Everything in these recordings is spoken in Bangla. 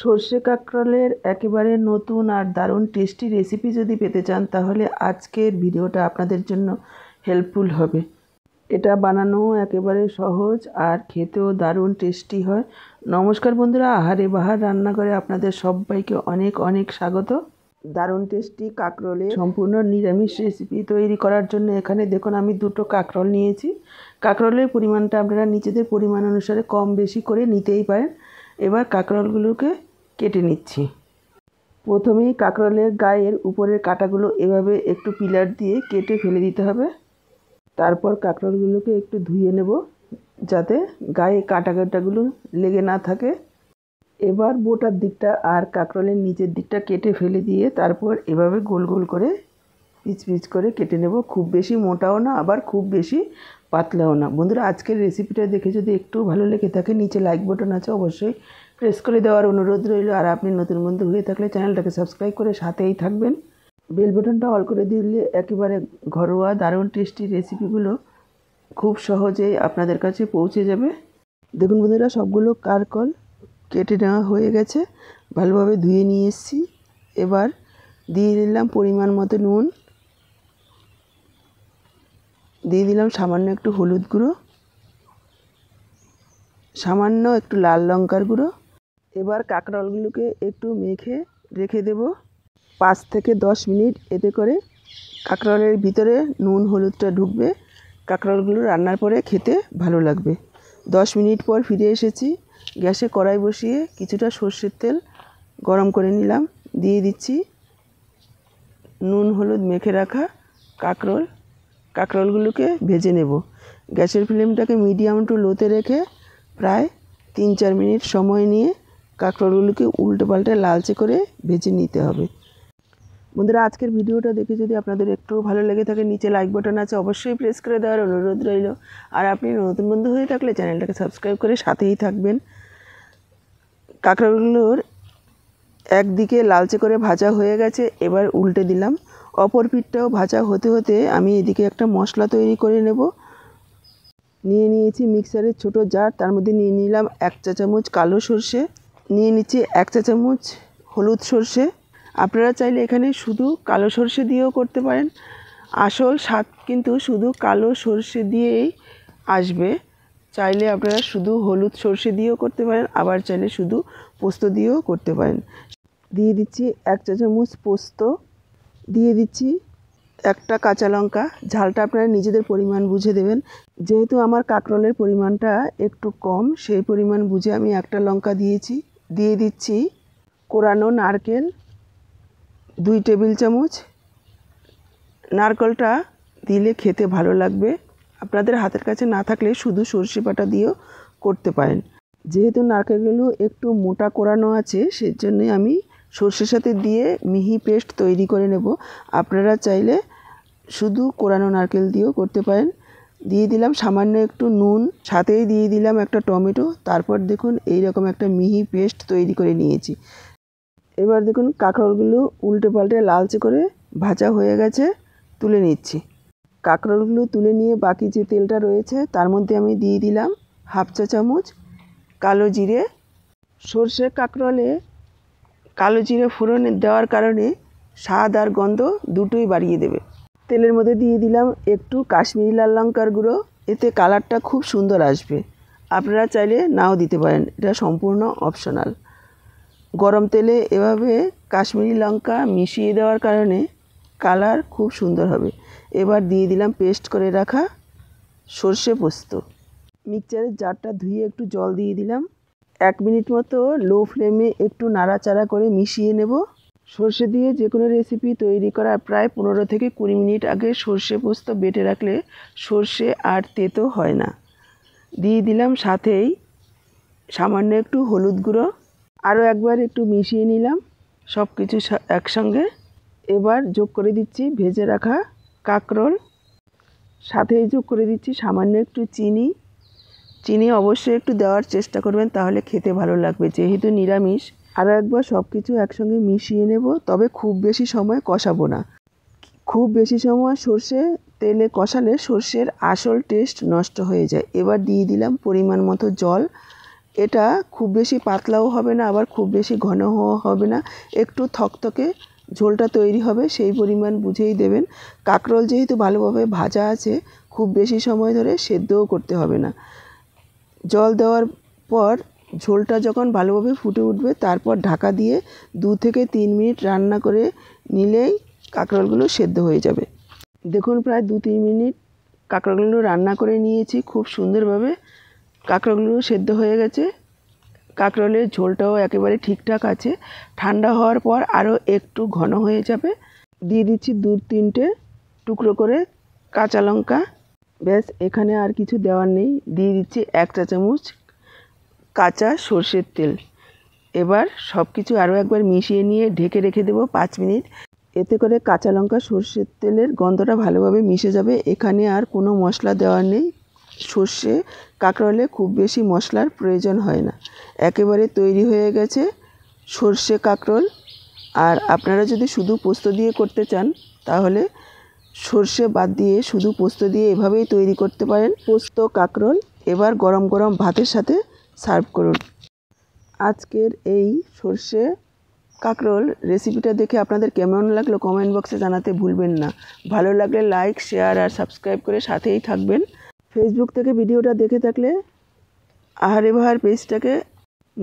সর্ষে কাঁকরোলের একেবারে নতুন আর দারুণ টেস্টি রেসিপি যদি পেতে চান তাহলে আজকের ভিডিওটা আপনাদের জন্য হেল্পফুল হবে এটা বানানো একেবারে সহজ আর খেতেও দারুণ টেস্টি হয় নমস্কার বন্ধুরা আহারে বাহার রান্নাঘরে আপনাদের সবাইকে অনেক অনেক স্বাগত দারুণ টেস্টি কাঁকরোলের সম্পূর্ণ নিরামিষ রেসিপি তৈরি করার জন্য এখানে দেখুন আমি দুটো কাঁকরোল নিয়েছি কাঁকরোলের পরিমাণটা আপনারা নিজেদের পরিমাণ অনুসারে কম বেশি করে নিতেই পারেন এবার কাঁকরোলগুলোকে কেটে নিচ্ছি প্রথমেই কাঁকরোলের গায়ের উপরের কাঁটাগুলো এভাবে একটু পিলার দিয়ে কেটে ফেলে দিতে হবে তারপর কাঁকরোলগুলোকে একটু ধুয়ে নেব যাতে গায়ে কাঁটা কাঁটাগুলো লেগে না থাকে এবার বোটার দিকটা আর কাঁকরোলের নিচের দিকটা কেটে ফেলে দিয়ে তারপর এভাবে গোল গোল করে পিচ পিচ করে কেটে নেব খুব বেশি মোটাও না আবার খুব বেশি পাতলাও না বন্ধুরা আজকের রেসিপিটা দেখে যদি একটু ভালো লেগে থাকে নিচে লাইক বাটন আছে অবশ্যই প্রেস করে দেওয়ার অনুরোধ রইল আর আপনি নতুন বন্ধু হয়ে থাকলে চ্যানেলটাকে সাবস্ক্রাইব করে সাথেই থাকবেন বেল বাটনটা অল করে দিলে একেবারে ঘরোয়া দারুণ টেস্টি রেসিপিগুলো খুব সহজেই আপনাদের কাছে পৌঁছে যাবে দেখুন বন্ধুরা সবগুলো কারকল কেটে নেওয়া হয়ে গেছে ভালোভাবে ধুয়ে নিয়ে এসছি এবার দিয়ে দিলাম পরিমাণ মতো নুন দিয়ে দিলাম সামান্য একটু হলুদ গুঁড়ো সামান্য একটু লাল লঙ্কার গুঁড়ো এবার কাঁকরোলগুলোকে একটু মেখে রেখে দেব পাঁচ থেকে দশ মিনিট এতে করে কাঁকরোলের ভিতরে নুন হলুদটা ঢুকবে কাঁকরোলগুলো রান্নার পরে খেতে ভালো লাগবে দশ মিনিট পর ফিরে এসেছি গ্যাসে কড়াই বসিয়ে কিছুটা সর্ষের তেল গরম করে নিলাম দিয়ে দিচ্ছি নুন হলুদ মেখে রাখা কাঁকরোল কাঁকরোলগুলোকে ভেজে নেব গ্যাসের ফ্লেমটাকে মিডিয়াম টু লোতে রেখে প্রায় তিন চার মিনিট সময় নিয়ে কাঁকরোলগুলোকে উল্টে পাল্টে লালচে করে ভেজে নিতে হবে বন্ধুরা আজকের ভিডিওটা দেখে যদি আপনাদের একটু ভালো লেগে থাকে নিচে লাইক বাটন আছে অবশ্যই প্রেস করে দেওয়ার অনুরোধ রইল আর আপনি নতুন বন্ধু হয়ে থাকলে চ্যানেলটাকে সাবস্ক্রাইব করে সাথেই থাকবেন কাঁকড়াগুলোর একদিকে লালচে করে ভাজা হয়ে গেছে এবার উল্টে দিলাম অপর পিঠটাও ভাজা হতে হতে আমি এদিকে একটা মশলা তৈরি করে নেব নিয়ে নিয়েছি মিক্সারের ছোট জার তার মধ্যে নিয়ে নিলাম এক চা চামচ কালো সর্ষে নিয়ে নিচ্ছি এক চা চামচ হলুদ সর্ষে আপনারা চাইলে এখানে শুধু কালো সর্ষে দিয়েও করতে পারেন আসল স্বাদ কিন্তু শুধু কালো সর্ষে দিয়েই আসবে চাইলে আপনারা শুধু হলুদ সর্ষে দিয়েও করতে পারেন আবার চাইলে শুধু পোস্ত দিয়েও করতে পারেন দিয়ে দিচ্ছি এক চা চামচ পোস্ত দিয়ে দিচ্ছি একটা কাঁচা লঙ্কা ঝালটা আপনারা নিজেদের পরিমাণ বুঝে দেবেন যেহেতু আমার কাঁকরোলের পরিমাণটা একটু কম সেই পরিমাণ বুঝে আমি একটা লঙ্কা দিয়েছি দিয়ে দিচ্ছি কোরানো নারকেল দুই টেবিল চামচ নারকেলটা দিলে খেতে ভালো লাগবে আপনাদের হাতের কাছে না থাকলে শুধু সর্ষে পাটা দিয়েও করতে পারেন যেহেতু নারকেলগুলো একটু মোটা কোরানো আছে জন্যে আমি সর্ষের সাথে দিয়ে মিহি পেস্ট তৈরি করে নেব আপনারা চাইলে শুধু কোরানো নারকেল দিয়েও করতে পারেন দিয়ে দিলাম সামান্য একটু নুন সাথেই দিয়ে দিলাম একটা টমেটো তারপর দেখুন এই রকম একটা মিহি পেস্ট তৈরি করে নিয়েছি এবার দেখুন কাঁকড়গুলো উল্টে পাল্টে লালচে করে ভাজা হয়ে গেছে তুলে নিচ্ছি কাঁকড়গুলো তুলে নিয়ে বাকি যে তেলটা রয়েছে তার মধ্যে আমি দিয়ে দিলাম হাফ চা চামচ কালো জিরে সর্ষে কাঁকড়লে কালো জিরে ফোড়নে দেওয়ার কারণে স্বাদ আর গন্ধ দুটোই বাড়িয়ে দেবে তেলের মধ্যে দিয়ে দিলাম একটু কাশ্মীরি লাল লঙ্কার গুঁড়ো এতে কালারটা খুব সুন্দর আসবে আপনারা চাইলে নাও দিতে পারেন এটা সম্পূর্ণ অপশনাল গরম তেলে এভাবে কাশ্মীরি লঙ্কা মিশিয়ে দেওয়ার কারণে কালার খুব সুন্দর হবে এবার দিয়ে দিলাম পেস্ট করে রাখা সর্ষে পোস্ত মিক্সচারের জারটা ধুয়ে একটু জল দিয়ে দিলাম এক মিনিট মতো লো ফ্লেমে একটু নাড়াচাড়া করে মিশিয়ে নেব সর্ষে দিয়ে যে কোনো রেসিপি তৈরি করার প্রায় পনেরো থেকে কুড়ি মিনিট আগে সর্ষে পোস্ত বেটে রাখলে সর্ষে আর তেতো হয় না দিয়ে দিলাম সাথেই সামান্য একটু হলুদ গুঁড়ো আরও একবার একটু মিশিয়ে নিলাম সব কিছু একসঙ্গে এবার যোগ করে দিচ্ছি ভেজে রাখা কাকরোল সাথেই যোগ করে দিচ্ছি সামান্য একটু চিনি চিনি অবশ্যই একটু দেওয়ার চেষ্টা করবেন তাহলে খেতে ভালো লাগবে যেহেতু নিরামিষ আরও একবার সব কিছু একসঙ্গে মিশিয়ে নেব তবে খুব বেশি সময় কষাবো না খুব বেশি সময় সর্ষে তেলে কষালে সর্ষের আসল টেস্ট নষ্ট হয়ে যায় এবার দিয়ে দিলাম পরিমাণ মতো জল এটা খুব বেশি পাতলাও হবে না আবার খুব বেশি ঘন হওয়া হবে না একটু থকথকে ঝোলটা তৈরি হবে সেই পরিমাণ বুঝেই দেবেন কাঁকরোল যেহেতু ভালোভাবে ভাজা আছে খুব বেশি সময় ধরে সেদ্ধও করতে হবে না জল দেওয়ার পর ঝোলটা যখন ভালোভাবে ফুটে উঠবে তারপর ঢাকা দিয়ে দু থেকে তিন মিনিট রান্না করে নিলেই কাঁকড়ালগুলো সেদ্ধ হয়ে যাবে দেখুন প্রায় দু তিন মিনিট কাঁকড়াগুলো রান্না করে নিয়েছি খুব সুন্দরভাবে কাঁকড়াগুলো সেদ্ধ হয়ে গেছে কাঁকড়ালের ঝোলটাও একেবারে ঠিকঠাক আছে ঠান্ডা হওয়ার পর আরও একটু ঘন হয়ে যাবে দিয়ে দিচ্ছি দু তিনটে টুকরো করে কাঁচা লঙ্কা ব্যাস এখানে আর কিছু দেওয়ার নেই দিয়ে দিচ্ছি এক চা চামচ কাঁচা সর্ষের তেল এবার সব কিছু আরও একবার মিশিয়ে নিয়ে ঢেকে রেখে দেবো পাঁচ মিনিট এতে করে কাঁচা লঙ্কা সর্ষের তেলের গন্ধটা ভালোভাবে মিশে যাবে এখানে আর কোনো মশলা দেওয়ার নেই সর্ষে কাঁকরোলে খুব বেশি মশলার প্রয়োজন হয় না একেবারে তৈরি হয়ে গেছে সর্ষে কাঁকরোল আর আপনারা যদি শুধু পোস্ত দিয়ে করতে চান তাহলে সর্ষে বাদ দিয়ে শুধু পোস্ত দিয়ে এভাবেই তৈরি করতে পারেন পোস্ত কাঁকরোল এবার গরম গরম ভাতের সাথে সার্ভ করুন আজকের এই সর্ষে কাঁকরোল রেসিপিটা দেখে আপনাদের কেমন লাগলো কমেন্ট বক্সে জানাতে ভুলবেন না ভালো লাগলে লাইক শেয়ার আর সাবস্ক্রাইব করে সাথেই থাকবেন ফেসবুক থেকে ভিডিওটা দেখে থাকলে আহারে বাহার পেজটাকে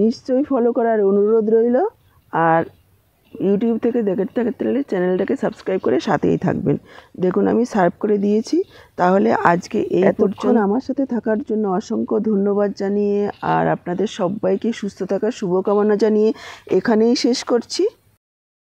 নিশ্চয়ই ফলো করার অনুরোধ রইল আর ইউটিউব থেকে দেখে থাকে তাহলে চ্যানেলটাকে সাবস্ক্রাইব করে সাথেই থাকবেন দেখুন আমি সার্ভ করে দিয়েছি তাহলে আজকে এই পর্যন্ত আমার সাথে থাকার জন্য অসংখ্য ধন্যবাদ জানিয়ে আর আপনাদের সবাইকে সুস্থ থাকার শুভকামনা জানিয়ে এখানেই শেষ করছি